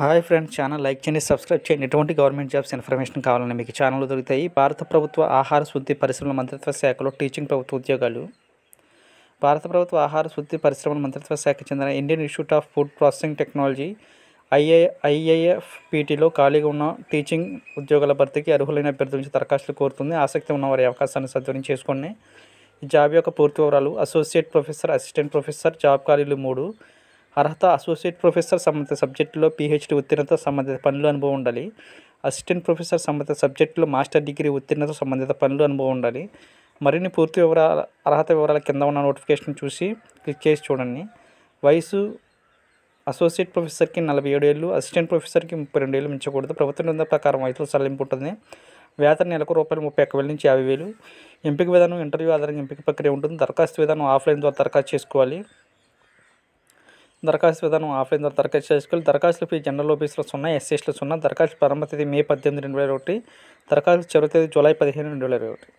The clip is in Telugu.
హాయ్ ఫ్రెండ్స్ ఛానల్ లైక్ చేయండి సబ్స్క్రైబ్ చేయండి ఎటువంటి గవర్నమెంట్ జాబ్స్ ఇన్ఫర్మేషన్ కావాలని మీకు ఛానల్ దొరుకుతాయి భారత ప్రభుత్వ ఆహార శుద్ధి పరిశ్రమల మంత్రిత్వ శాఖలో టీచింగ్ ప్రభుత్వ ఉద్యోగాలు భారత ప్రభుత్వ ఆహార శుద్ధి పరిశ్రమల మంత్రిత్వ శాఖ చెందిన Indian institute of food processing technology IA IAF పీటీలో ఖాళీగా ఉన్న టీచింగ్ ఉద్యోగాల భర్తీకి అర్హులైన అభ్యర్థుల నుంచి దరఖాస్తులు కోరుతుంది ఆసక్తి ఉన్న వారి అవకాశాన్ని సద్వినియోగం ఈ జాబ్ యొక్క పూర్తి వివరాలు associate professor assistant professor job ఖాళీలు మూడు అర్హత అసోసియేట్ ప్రొఫెసర్ సంబంధిత సబ్జెక్టులో పీహెచ్డీ ఉత్తీర్ణత సంబంధిత పనులు అనుభవం ఉండాలి అసిస్టెంట్ ప్రొఫెసర్ సంబంధిత సబ్జెక్టులో మాస్టర్ డిగ్రీ ఉత్తీర్ణత సంబంధిత పనులు అనుభవం ఉండాలి మరిన్ని పూర్తి వివరాల అర్హత వివరాల కింద ఉన్న నోటిఫికేషన్ చూసి క్లిక్ చేసి చూడండి వయసు అసోసియేట్ ప్రొఫెసర్కి నలభై ఏడు ఏళ్ళు అసిస్టెంట్ ప్రొఫెసర్కి ముప్పై రెండు ఏళ్ళు మించకూడదు ప్రభుత్వ నిర్ణయం ప్రకారం వయసులో సలింపు ఉంటుంది వేతన నెలకు రూపాయలు ముప్పై ఒక్క వేల నుంచి యాభై వేలు ఎంపిక విధానం ఇంటర్వ్యూ ఆధారంగా ఎంపిక ప్రక్రియ ఉంటుంది దరఖాస్తు విధానం ఆఫ్లైన్ ద్వారా దరఖాస్తు చేసుకోవాలి దరఖాస్తు విధానం ఆఫ్లైన్ ద్వారా దరఖాస్తు చేసుకోవాలి దరఖాస్తులు ఫీ జనరల్ ఆఫీస్లో సున్నా ఎస్సీస్లో సున్నా దరఖాస్తు ప్రారంభ తేదీ మే పద్దెనిమిది రెండు వేల ఒకటి దరఖాస్తు చివరి తేదీ జూలై పదిహేను రెండు వేల ఇరవై ఒకటి